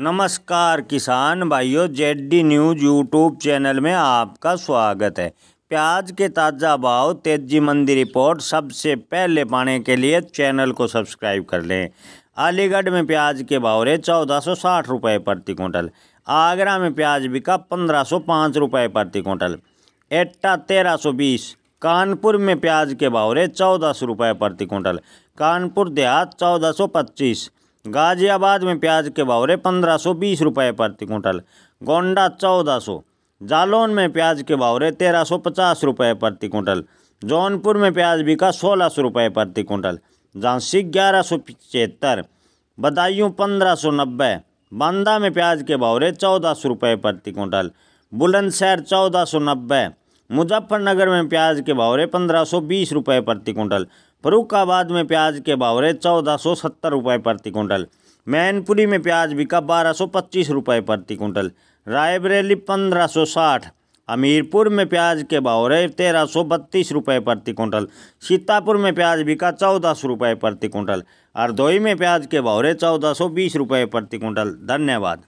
नमस्कार किसान भाइयों Z D news YouTube channel में आपका स्वागत है प्याज के ताज़ा भाव तेजी मंदी रिपोर्ट सबसे पहले पाने के लिए चैनल को सब्सक्राइब कर लें अलीगढ़ में प्याज के भाव रहे चौदह सौ साठ रुपये प्रति क्विंटल आगरा में प्याज बिका पंद्रह सौ पाँच रुपये प्रति क्विंटल एट्टा तेरह सौ बीस कानपुर में प्याज के भाव रहे चौदह सौ रुपये प्रति क्विंटल कानपुर देहात चौदह सौ पच्चीस गाजियाबाद में प्याज के बावरे पंद्रह सौ बीस रुपये प्रति कुंटल गोंडा चौदह सौ जालौन में प्याज के बावरे तेरह सौ पचास रुपये प्रति कुंटल जौनपुर में प्याज बिका सोलह सौ रुपये प्रति कुंटल झांसी ग्यारह सौ पचहत्तर बदायूँ पंद्रह सौ नब्बे बांदा में प्याज के बावरे चौदह सौ रुपये प्रति कुंटल बुलंदशहर चौदह सौ नब्बे मुजफ्फरनगर में प्याज के भावरे पंद्रह सौ बीस रुपये प्रति कुंटल फरुखाबाद में प्याज के भाव रहे चौदह सौ सत्तर रुपये प्रति कुंटल मैनपुरी में प्याज बिका बारह सौ पच्चीस रुपये प्रति कुंटल रायबरेली पंद्रह सौ साठ हमीरपुर में प्याज के भाव रहे तेरह सौ बत्तीस रुपये प्रति कुंटल सीतापुर में प्याज बिका चौदह सौ रुपये प्रति कुंटल हरदोई में प्याज के भाव रहे चौदह सौ बीस रुपये प्रति कुंटल धन्यवाद